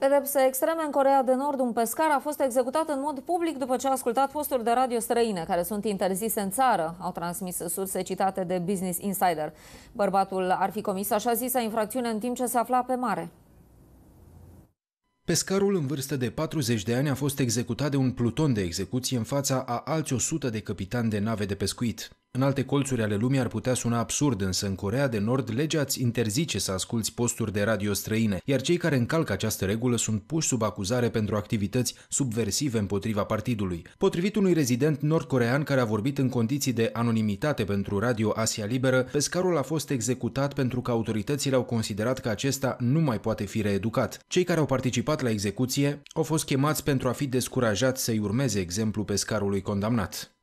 Pedepse extreme în Corea de Nord, un pescar a fost executat în mod public după ce a ascultat posturi de radio străine, care sunt interzise în țară, au transmis surse citate de Business Insider. Bărbatul ar fi comis așa zisa infracțiune în timp ce se afla pe mare. Pescarul în vârstă de 40 de ani a fost executat de un pluton de execuție în fața a alți 100 de capitani de nave de pescuit. În alte colțuri ale lumii ar putea suna absurd, însă în Corea de Nord legea îți interzice să asculți posturi de radio străine, iar cei care încalcă această regulă sunt puși sub acuzare pentru activități subversive împotriva partidului. Potrivit unui rezident nordcorean care a vorbit în condiții de anonimitate pentru Radio Asia Liberă, pescarul a fost executat pentru că autoritățile au considerat că acesta nu mai poate fi reeducat. Cei care au participat la execuție au fost chemați pentru a fi descurajați să-i urmeze exemplu pescarului condamnat.